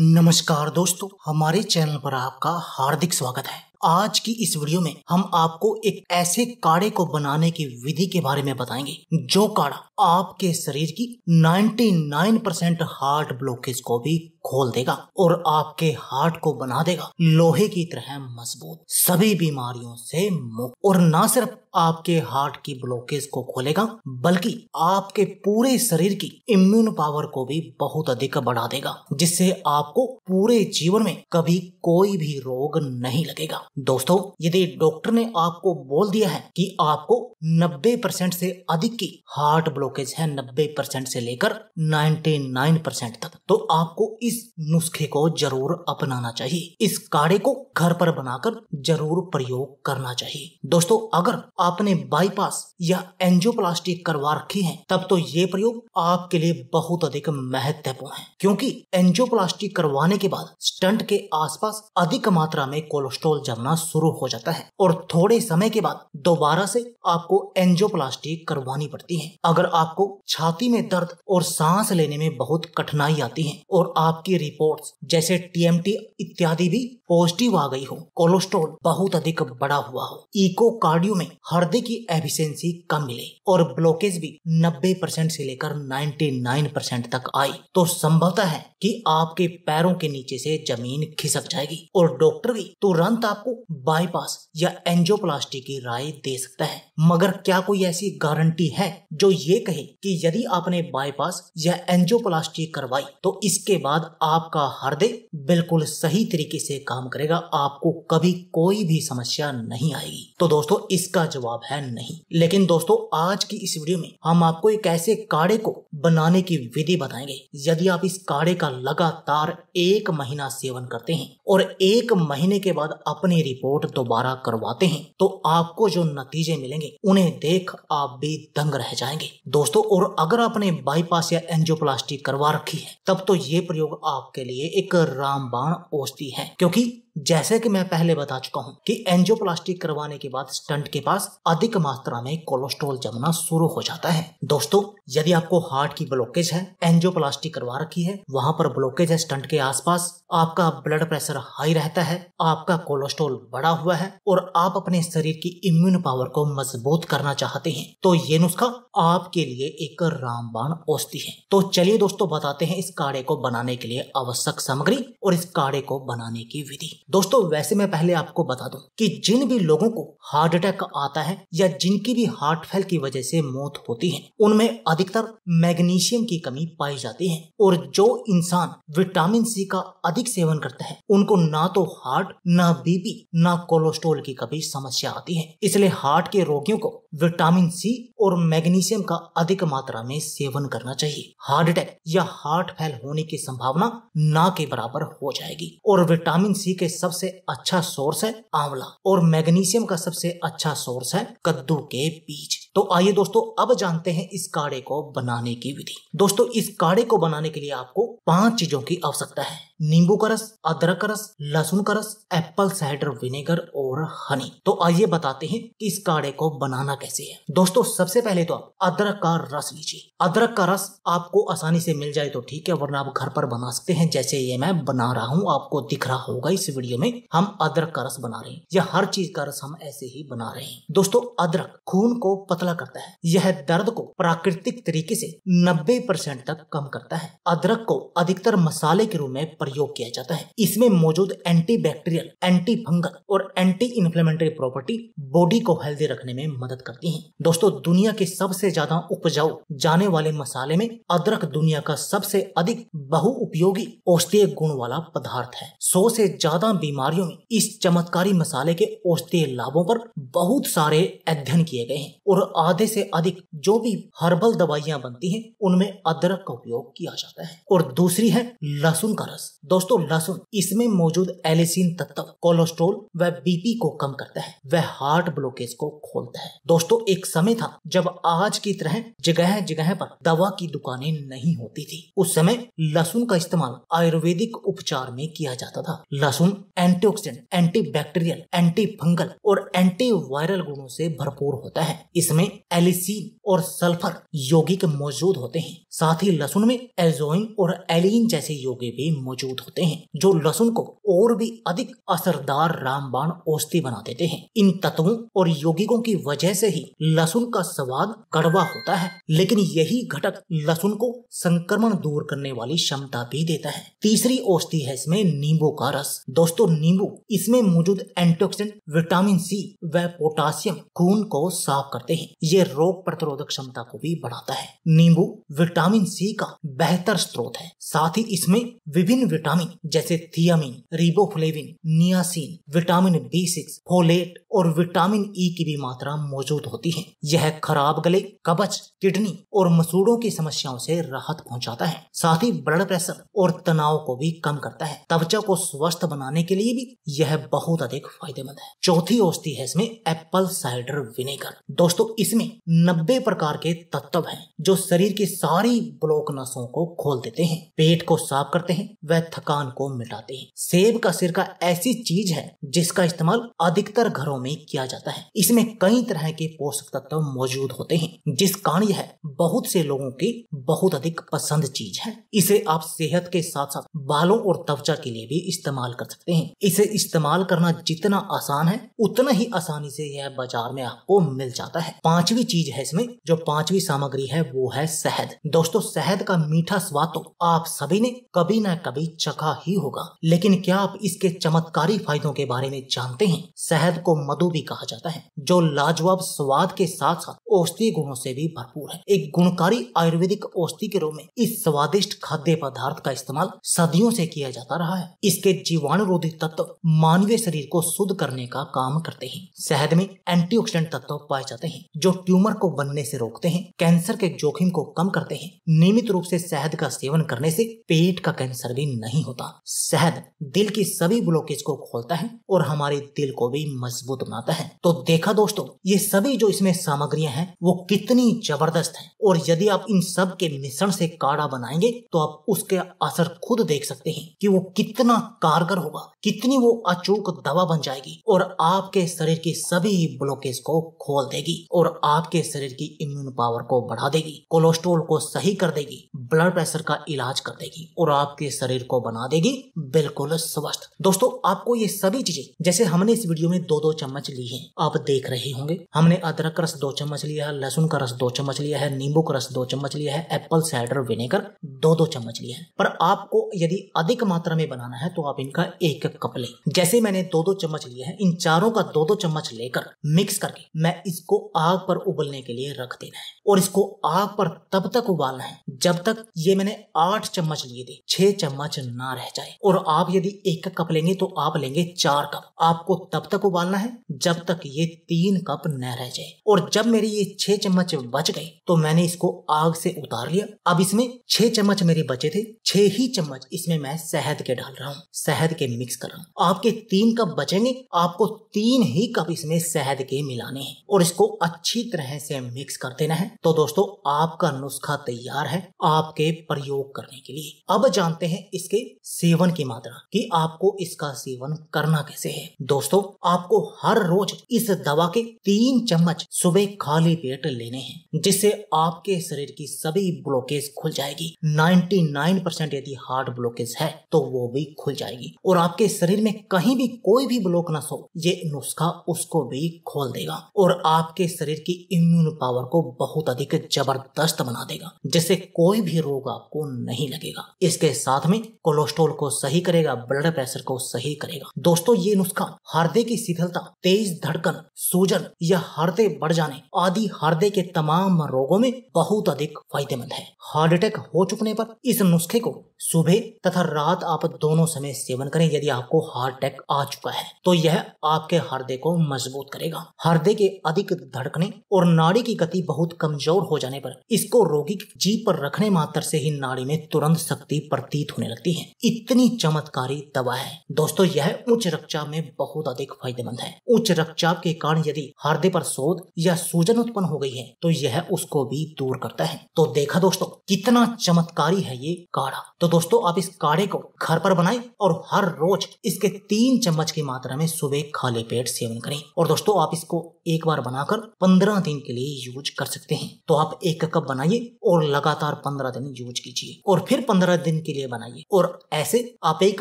नमस्कार दोस्तों हमारे चैनल पर आपका हार्दिक स्वागत है आज की इस वीडियो में हम आपको एक ऐसे काढ़े को बनाने की विधि के बारे में बताएंगे जो काढ़ा आपके शरीर की 99 परसेंट हार्ट ब्लॉकेज को भी खोल देगा और आपके हार्ट को बना देगा लोहे की तरह मजबूत सभी बीमारियों से मुक्त और ना सिर्फ आपके हार्ट की ब्लॉकेज को खोलेगा बल्कि आपके पूरे शरीर की इम्यून पावर को भी बहुत अधिक बढ़ा देगा जिससे आपको पूरे जीवन में कभी कोई भी रोग नहीं लगेगा दोस्तों यदि डॉक्टर ने आपको बोल दिया है कि आपको 90 परसेंट से अधिक की हार्ट ब्लॉकेज है 90 परसेंट से लेकर 99 परसेंट तक तो आपको इस नुस्खे को जरूर अपनाना चाहिए इस काढ़े को घर पर बनाकर जरूर प्रयोग करना चाहिए दोस्तों अगर आपने बाईपास या एंजियोप्लास्टी करवा रखी है तब तो ये प्रयोग आपके लिए बहुत अधिक महत्वपूर्ण है क्योंकि एंजियोप्लास्टी करवाने के बाद स्टंट के आसपास अधिक मात्रा में कोलेस्ट्रोल जमना शुरू हो जाता है और थोड़े समय के बाद दोबारा से आपको एंजियोप्लास्टी करवानी पड़ती है अगर आपको छाती में दर्द और सांस लेने में बहुत कठिनाई आती है और आपकी रिपोर्ट जैसे टीएमटी इत्यादि भी पॉजिटिव आ आ गई हो कोलेस्ट्रोल बहुत अधिक बढ़ा हुआ हो इको कार्डियो में हृदय की एफिशिएंसी कम मिले और ब्लॉकेज भी 90 परसेंट से लेकर 99 परसेंट तक आए तो संभवतः है कि आपके पैरों के नीचे से जमीन खिसक जाएगी और डॉक्टर भी तुरंत आपको बाईपास या एंजियोप्लास्टी की राय दे सकता है मगर क्या कोई ऐसी गारंटी है जो ये कहे कि यदि आपने बाईपास या एंजियोप्लास्टी करवाई तो इसके बाद आपका हृदय बिल्कुल सही तरीके से काम करेगा आपको कभी कोई भी समस्या नहीं आएगी तो दोस्तों इसका जवाब है नहीं लेकिन दोस्तों आज की इस वीडियो में हम आपको एक ऐसे काढ़े को बनाने की विधि बताएंगे यदि आप इस काढ़े का लगातार एक महीना सेवन करते हैं और एक महीने के बाद अपनी रिपोर्ट दोबारा करवाते हैं तो आपको जो नतीजे मिलेंगे उन्हें देख आप भी दंग रह जाएंगे दोस्तों और अगर आपने बाईपास या एंजियोप्लास्टी करवा रखी है तब तो ये प्रयोग आपके लिए एक रामबाण औषधि है क्योंकि जैसे कि मैं पहले बता चुका हूँ कि एंजियोप्लास्टी करवाने के बाद स्टंट के पास अधिक मात्रा में कोलेस्ट्रॉल जमना शुरू हो जाता है दोस्तों यदि आपको हार्ट की ब्लॉकेज है एंजियोप्लास्टी करवा रखी है वहाँ पर ब्लॉकेज है स्टंट के आसपास आपका ब्लड प्रेशर हाई रहता है आपका कोलेस्ट्रॉल बढ़ा हुआ है और आप अपने शरीर की इम्यून पावर को मजबूत करना चाहते हैं तो ये नुस्खा आपके लिए एक रामबाण औषधि है तो चलिए दोस्तों बताते हैं इस काढ़े को बनाने के लिए आवश्यक सामग्री और इस काढ़े को बनाने की विधि दोस्तों वैसे मैं पहले आपको बता दूं कि जिन भी लोगों को हार्ट अटैक आता है या जिनकी भी हार्ट फेल की वजह से मौत होती है उनमें अधिकतर मैग्नीशियम की कमी पाई जाती है और जो इंसान विटामिन सी का अधिक सेवन करता है उनको ना तो हार्ट ना बीपी ना कोलेस्ट्रोल की कभी समस्या आती है इसलिए हार्ट के रोगियों को विटामिन सी और मैग्नीशियम का अधिक मात्रा में सेवन करना चाहिए हार्ट अटैक या हार्ट फेल होने की संभावना ना के बराबर हो जाएगी और विटामिन सी के सबसे अच्छा सोर्स है आंवला और मैग्नीशियम का सबसे अच्छा सोर्स है कद्दू के बीज तो आइए दोस्तों अब जानते हैं इस काढ़े को बनाने की विधि दोस्तों इस काढ़े को बनाने के लिए आपको पांच चीजों की आवश्यकता है नींबू का रस अदरक का रस लहसुन का रस एप्पल साइडर विनेगर और हनी तो आइए बताते हैं कि इस काढ़े को बनाना कैसे है दोस्तों सबसे पहले तो आप अदरक का रस लीजिए अदरक का रस आपको आसानी से मिल जाए तो ठीक है वरना आप घर पर बना सकते हैं जैसे ये मैं बना रहा हूँ आपको दिख रहा होगा इस वीडियो में हम अदरक का रस बना रहे हैं या हर चीज का रस हम ऐसे ही बना रहे हैं दोस्तों अदरक खून को पतला करता है यह दर्द को प्राकृतिक तरीके से नब्बे परसेंट तक कम करता है अदरक को अधिकतर मसाले के रूप में प्रयोग किया जाता है इसमें मौजूद एंटी बैक्टीरियल एंटी फंगल और एंटी इन्फ्लेमेटरी प्रॉपर्टी बॉडी को हेल्दी रखने में मदद करती है दोस्तों दुनिया के सबसे ज्यादा उपजाऊ जाने वाले मसाले में अदरक दुनिया का सबसे अधिक बहु उपयोगी औषधीय गुण वाला पदार्थ है सौ से ज्यादा बीमारियों में इस चमत्कारी मसाले के औषधीय लाभों पर बहुत सारे अध्ययन किए गए हैं और आधे से अधिक जो भी हर्बल दवाइयां बनती हैं उनमें अदरक का उपयोग किया जाता है और दूसरे दूसरी है लहसुन का रस दोस्तों लहसुन इसमें मौजूद एलिसिन तत्व कोलेस्ट्रोल व बीपी को कम करता है वह हार्ट ब्लॉकेज को खोलता है दोस्तों एक समय था जब आज की तरह जगह जगह पर दवा की दुकानें नहीं होती थी उस समय लहसुन का इस्तेमाल आयुर्वेदिक उपचार में किया जाता था लहसुन एंटीऑक्सीडेंट एंटीबैक्टीरियल एंटी फंगल और एंटी वायरल गुणों से भरपूर होता है इसमें एलिसिन और सल्फर यौगिक मौजूद होते हैं साथ ही लहसुन में एजोइन और एल एलिन जैसे योगे भी मौजूद होते हैं जो लहसुन को और भी अधिक असरदार रामबाण औषधि बना देते हैं इन तत्वों और यौगिकों की वजह से ही लहसुन का स्वाद कड़वा होता है लेकिन यही घटक लहसुन को संक्रमण दूर करने वाली क्षमता भी देता है तीसरी औषधि है इसमें नींबू का रस दोस्तों नींबू इसमें मौजूद एंटीऑक्सीडेंट विटामिन सी व पोटासियम खून को साफ करते हैं ये रोग प्रतिरोधक क्षमता को भी बढ़ाता है नींबू विटामिन सी का बेहतर स्रोत है साथ ही इसमें विभिन्न विटामिन जैसे thiamine riboflavin niacin vitamin B six folate और विटामिन ई e की भी मात्रा मौजूद होती है यह खराब गले कबज किडनी और मसूड़ों की समस्याओं से राहत पहुंचाता है साथ ही ब्लड प्रेशर और तनाव को भी कम करता है त्वचा को स्वस्थ बनाने के लिए भी यह बहुत अधिक फायदेमंद है चौथी औषधि है इसमें एप्पल साइडर विनेगर दोस्तों इसमें नब्बे प्रकार के तत्व हैं जो शरीर की सारी ब्लॉक नसों को खोल देते हैं पेट को साफ करते हैं व थकान को मिटाते हैं सेब का सिरका ऐसी चीज है जिसका इस्तेमाल अधिकतर घरों में किया जाता है इसमें कई तरह के पोषक तत्व मौजूद होते हैं जिस कारण यह बहुत से लोगों की बहुत अधिक पसंद चीज है इसे आप सेहत के साथ साथ बालों और त्वचा के लिए भी इस्तेमाल कर सकते हैं इसे इस्तेमाल करना जितना आसान है उतना ही आसानी से यह बाजार में आपको मिल जाता है पांचवी चीज है इसमें जो पांचवी सामग्री है वो है शहद दोस्तों शहद का मीठा स्वाद तो आप सभी ने कभी ना कभी चखा ही होगा लेकिन क्या आप इसके चमत्कारी फायदों के बारे में जानते हैं शहद को मधु भी कहा जाता है जो लाजवाब स्वाद के साथ साथ औषधीय गुणों से भी भरपूर है एक गुणकारी आयुर्वेदिक औषधि के रूप में इस स्वादिष्ट खाद्य पदार्थ का इस्तेमाल सदियों से किया जाता रहा है इसके जीवाणुरोधी तत्व मानवीय शरीर को शुद्ध करने का काम करते हैं शहद में एंटीऑक्सीडेंट तत्व पाए जाते हैं जो ट्यूमर को बनने से रोकते हैं कैंसर के जोखिम को कम करते हैं नियमित रूप से शहद का सेवन करने करने से पेट का कैंसर भी नहीं होता शहद दिल की सभी ब्लॉकेज को खोलता है और हमारे दिल को भी मजबूत बनाता है तो देखा दोस्तों ये सभी जो इसमें सामग्रियां हैं वो कितनी जबरदस्त है और यदि आप इन सब के मिश्रण से काढ़ा बनाएंगे तो आप उसके असर खुद देख सकते हैं कि वो कितना कारगर होगा कितनी वो अचूक दवा बन जाएगी और आपके शरीर की सभी ब्लॉकेज को खोल देगी और आपके शरीर की इम्यून पावर को बढ़ा देगी कोलेस्ट्रोल को सही कर देगी ब्लड प्रेशर का इलाज इलाज कर देगी और आपके शरीर को बना देगी बिल्कुल स्वस्थ दोस्तों आपको ये सभी चीजें जैसे हमने इस वीडियो में दो दो चम्मच ली है आप देख रहे होंगे हमने अदरक का रस दो चम्मच लिया है लहसुन का रस दो चम्मच लिया है नींबू का रस दो चम्मच लिया है एप्पल साइडर विनेगर दो दो चम्मच लिया है पर आपको यदि अधिक मात्रा में बनाना है तो आप इनका एक एक कप लें जैसे मैंने दो दो चम्मच लिया है इन चारों का दो दो चम्मच लेकर मिक्स करके मैं इसको आग पर उबलने के लिए रख देना है और इसको आग पर तब तक उबालना है जब तक ये मैंने आठ आठ चम्मच लिए थे छह चम्मच ना रह जाए और आप यदि एक कप लेंगे तो आप लेंगे चार कप आपको तब तक उबालना है जब तक ये तीन कप न रह जाए और जब मेरे ये छह चम्मच बच गए तो मैंने इसको आग से उतार लिया अब इसमें छह चम्मच मेरे बचे थे छह ही चम्मच इसमें मैं शहद के डाल रहा हूँ शहद के मिक्स कर रहा हूँ आपके तीन कप बचेंगे आपको तीन ही कप इसमें शहद के मिलाने हैं और इसको अच्छी तरह से मिक्स कर देना है तो दोस्तों आपका नुस्खा तैयार है आपके प्रयोग करने बनाने के लिए अब जानते हैं इसके सेवन की मात्रा कि आपको इसका सेवन करना कैसे है दोस्तों आपको हर रोज इस दवा के तीन चम्मच सुबह खाली पेट लेने हैं जिससे आपके शरीर की सभी ब्लॉकेज खुल जाएगी 99 परसेंट यदि हार्ट ब्लॉकेज है तो वो भी खुल जाएगी और आपके शरीर में कहीं भी कोई भी ब्लॉक ना सो ये नुस्खा उसको भी खोल देगा और आपके शरीर की इम्यून पावर को बहुत अधिक जबरदस्त बना देगा जिससे कोई भी रोग आपको नहीं नहीं लगेगा इसके साथ में कोलेस्ट्रोल को सही करेगा ब्लड प्रेशर को सही करेगा दोस्तों ये नुस्खा हृदय की शिथिलता तेज धड़कन सूजन या हृदय बढ़ जाने आदि हृदय के तमाम रोगों में बहुत अधिक फायदेमंद है हार्ट अटैक हो चुकने पर इस नुस्खे को सुबह तथा रात आप दोनों समय सेवन करें यदि आपको हार्ट अटैक आ चुका है तो यह आपके हृदय को मजबूत करेगा हृदय के अधिक धड़कने और नाड़ी की गति बहुत कमजोर हो जाने पर इसको रोगी जीप पर रखने मात्र से ही नाड़ी में तुरंत शक्ति प्रतीत होने लगती है इतनी चमत्कारी दवा है दोस्तों यह उच्च रक्तचाप में बहुत अधिक फायदेमंद है उच्च रक्तचाप के कारण यदि हृदय पर शोध या सूजन उत्पन्न हो गई है तो यह उसको भी दूर करता है तो देखा दोस्तों कितना चमत्कारी है ये काढ़ा तो दोस्तों आप इस काढ़े को घर पर बनाए और हर रोज इसके तीन चम्मच की मात्रा में सुबह खाली पेट सेवन करें और दोस्तों आप इसको एक बार बनाकर पंद्रह दिन के लिए यूज कर सकते हैं तो आप एक कप बनाइए और लगातार पंद्रह दिन यूज कीजिए और फिर पंद्रह दिन के लिए बनाइए और ऐसे आप एक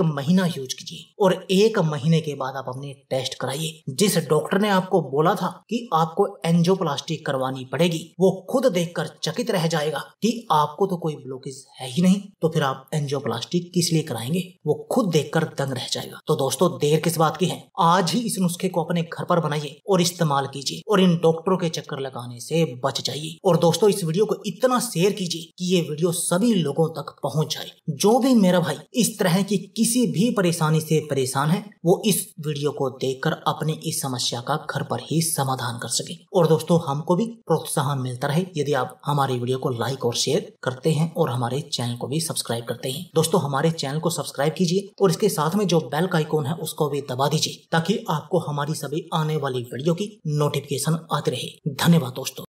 महीना यूज कीजिए और एक महीने के बाद आप अपने टेस्ट कराइए जिस डॉक्टर ने आपको बोला था कि आपको एंजोप्लास्टी करवानी पड़ेगी वो खुद देखकर चकित रह जाएगा कि आपको तो कोई ब्लॉकेज है ही नहीं तो फिर आप एंजियोप्लास्टी किस लिए कराएंगे वो खुद देखकर दंग रह जाएगा तो दोस्तों देर किस बात की है आज ही इस नुस्खे को अपने घर पर बनाइए और इस्तेमाल कीजिए और इन डॉक्टरों के चक्कर लगाने से बच जाइए और दोस्तों इस वीडियो को इतना शेयर कीजिए कि ये वीडियो सभी लोगों तक पहुंच जाए जो भी मेरा भाई इस तरह की किसी भी परेशानी से परेशान है वो इस वीडियो को देखकर अपने इस समस्या का घर पर ही समाधान कर सके और दोस्तों हमको भी प्रोत्साहन मिलता रहे यदि आप हमारे वीडियो को लाइक और शेयर करते हैं और हमारे चैनल को भी सब्सक्राइब करते हैं दोस्तों हमारे चैनल को सब्सक्राइब कीजिए और इसके साथ में जो बेल का आइकोन है उसको भी दबा दीजिए ताकि आपको हमारी सभी आने वाली वीडियो की नोटिफिकेशन आती रहे धन्यवाद दोस्तों